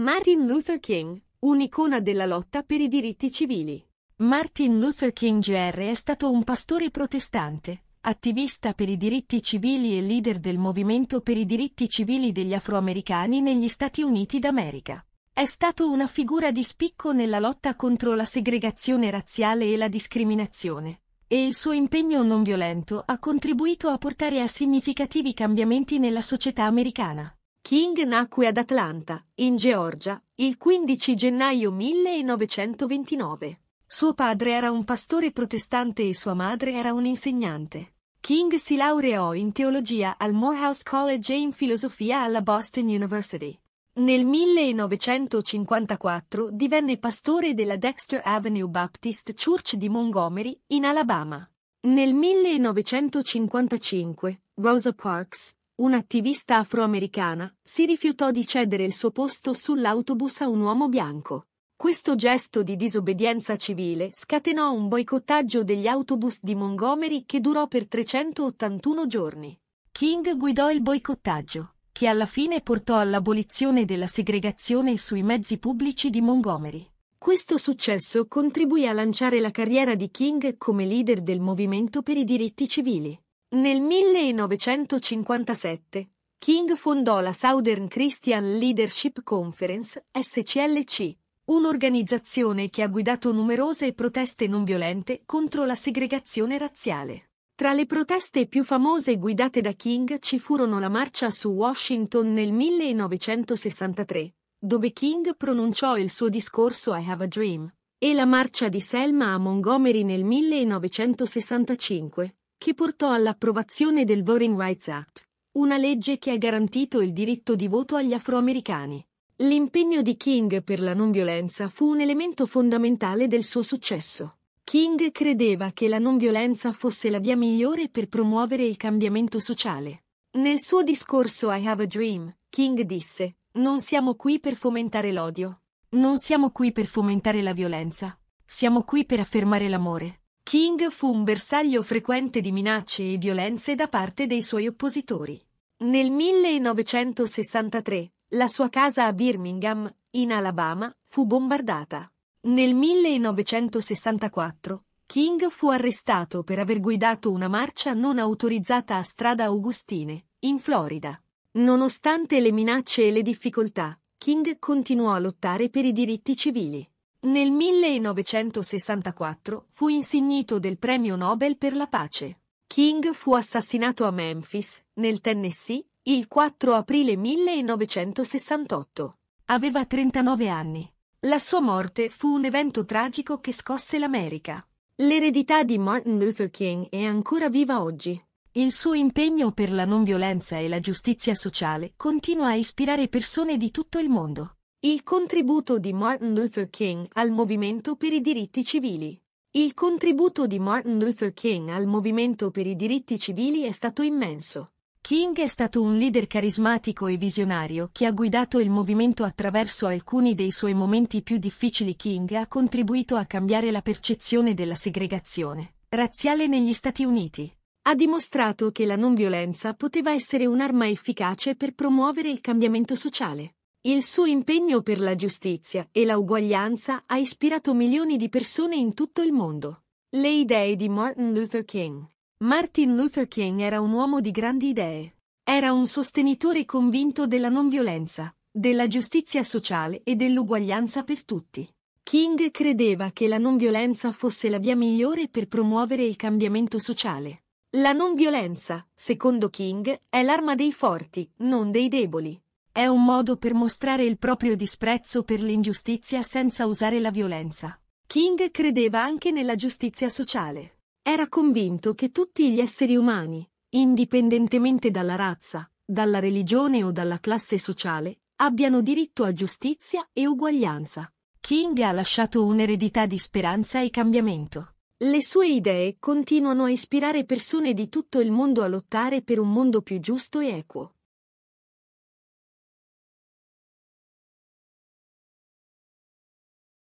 Martin Luther King, un'icona della lotta per i diritti civili. Martin Luther King Jr. è stato un pastore protestante, attivista per i diritti civili e leader del movimento per i diritti civili degli afroamericani negli Stati Uniti d'America. È stato una figura di spicco nella lotta contro la segregazione razziale e la discriminazione, e il suo impegno non violento ha contribuito a portare a significativi cambiamenti nella società americana. King nacque ad Atlanta, in Georgia, il 15 gennaio 1929. Suo padre era un pastore protestante e sua madre era un'insegnante. King si laureò in teologia al Morehouse College e in filosofia alla Boston University. Nel 1954 divenne pastore della Dexter Avenue Baptist Church di Montgomery, in Alabama. Nel 1955, Rosa Parks, un'attivista afroamericana, si rifiutò di cedere il suo posto sull'autobus a un uomo bianco. Questo gesto di disobbedienza civile scatenò un boicottaggio degli autobus di Montgomery che durò per 381 giorni. King guidò il boicottaggio, che alla fine portò all'abolizione della segregazione sui mezzi pubblici di Montgomery. Questo successo contribuì a lanciare la carriera di King come leader del movimento per i diritti civili. Nel 1957 King fondò la Southern Christian Leadership Conference, SCLC, un'organizzazione che ha guidato numerose proteste non violente contro la segregazione razziale. Tra le proteste più famose guidate da King ci furono la marcia su Washington nel 1963, dove King pronunciò il suo discorso I Have a Dream, e la marcia di Selma a Montgomery nel 1965, che portò all'approvazione del Voting Rights Act, una legge che ha garantito il diritto di voto agli afroamericani. L'impegno di King per la non violenza fu un elemento fondamentale del suo successo. King credeva che la non violenza fosse la via migliore per promuovere il cambiamento sociale. Nel suo discorso I Have a Dream, King disse, non siamo qui per fomentare l'odio. Non siamo qui per fomentare la violenza. Siamo qui per affermare l'amore. King fu un bersaglio frequente di minacce e violenze da parte dei suoi oppositori. Nel 1963, la sua casa a Birmingham, in Alabama, fu bombardata. Nel 1964, King fu arrestato per aver guidato una marcia non autorizzata a strada Augustine, in Florida. Nonostante le minacce e le difficoltà, King continuò a lottare per i diritti civili. Nel 1964 fu insignito del premio Nobel per la pace. King fu assassinato a Memphis, nel Tennessee, il 4 aprile 1968. Aveva 39 anni. La sua morte fu un evento tragico che scosse l'America. L'eredità di Martin Luther King è ancora viva oggi. Il suo impegno per la non violenza e la giustizia sociale continua a ispirare persone di tutto il mondo. Il contributo di Martin Luther King al movimento per i diritti civili. Il contributo di Martin Luther King al movimento per i diritti civili è stato immenso. King è stato un leader carismatico e visionario che ha guidato il movimento attraverso alcuni dei suoi momenti più difficili. King ha contribuito a cambiare la percezione della segregazione razziale negli Stati Uniti. Ha dimostrato che la non violenza poteva essere un'arma efficace per promuovere il cambiamento sociale. Il suo impegno per la giustizia e l'uguaglianza ha ispirato milioni di persone in tutto il mondo. Le idee di Martin Luther King Martin Luther King era un uomo di grandi idee. Era un sostenitore convinto della non violenza, della giustizia sociale e dell'uguaglianza per tutti. King credeva che la non violenza fosse la via migliore per promuovere il cambiamento sociale. La non violenza, secondo King, è l'arma dei forti, non dei deboli. È un modo per mostrare il proprio disprezzo per l'ingiustizia senza usare la violenza. King credeva anche nella giustizia sociale. Era convinto che tutti gli esseri umani, indipendentemente dalla razza, dalla religione o dalla classe sociale, abbiano diritto a giustizia e uguaglianza. King ha lasciato un'eredità di speranza e cambiamento. Le sue idee continuano a ispirare persone di tutto il mondo a lottare per un mondo più giusto e equo.